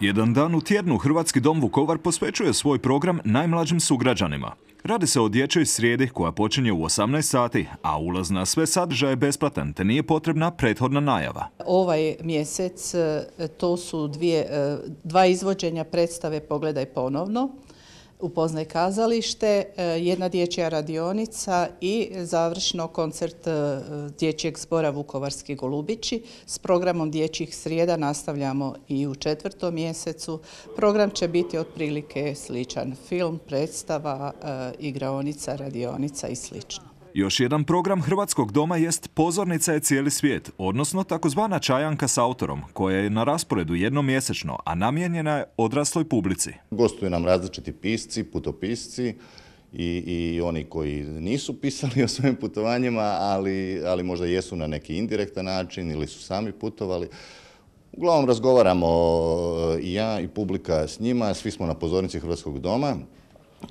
Jedan dan u tjednu Hrvatski dom Vukovar posvećuje svoj program najmlađim sugrađanima. Radi se o dječoj srijedi koja počinje u 18 sati, a ulaz na sve sadržaje je besplatan te nije potrebna prethodna najava. Ovaj mjesec e, to su e, dva izvođenja predstave Pogledaj ponovno. Upoznaj kazalište, e, jedna dječja radionica i završno koncert e, dječjeg zbora Vukovarski Golubići. S programom dječjih srijeda nastavljamo i u četvrtom mjesecu. Program će biti otprilike sličan film, predstava, e, igraonica, radionica i slično. Još jedan program Hrvatskog doma jest Pozornica je cijeli svijet, odnosno takozvana čajanka s autorom, koja je na rasporedu jednom mjesečno, a namijenjena je odrasloj publici. Gostuju nam različiti pisci, putopisci, i, i oni koji nisu pisali o svojim putovanjima, ali, ali možda jesu na neki indirektan način ili su sami putovali. Uglavnom razgovaramo e, i ja i publika s njima, svi smo na pozornici Hrvatskog doma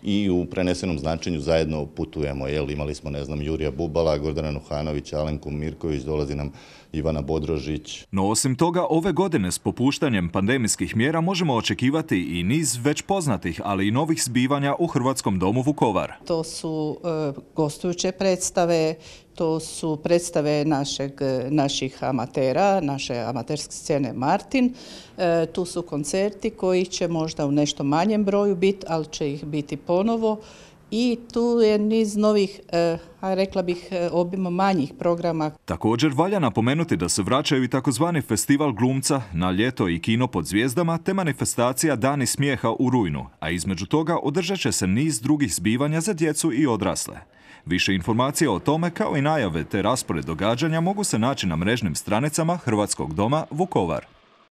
i u prenesenom značenju zajedno putujemo. Jel, imali smo, ne znam, Jurija Bubala, Gordana Nuhanović, Alenku Mirković, dolazi nam Ivana Bodrožić. No osim toga, ove godine s popuštanjem pandemijskih mjera možemo očekivati i niz već poznatih, ali i novih zbivanja u Hrvatskom domu Vukovar. To su e, gostujuće predstave, to su predstave naših amatera, naše amaterske scene Martin. E, tu su koncerti koji će možda u nešto manjem broju biti, ali će ih biti ponovo i tu je niz novih, eh, a rekla bih, eh, obimo manjih programa. Također valja napomenuti da se vraćaju i takozvani festival glumca na ljeto i kino pod zvijezdama te manifestacija Dani smijeha u rujnu, a između toga održat će se niz drugih zbivanja za djecu i odrasle. Više informacija o tome kao i najave te raspored događanja mogu se naći na mrežnim stranicama Hrvatskog doma Vukovar.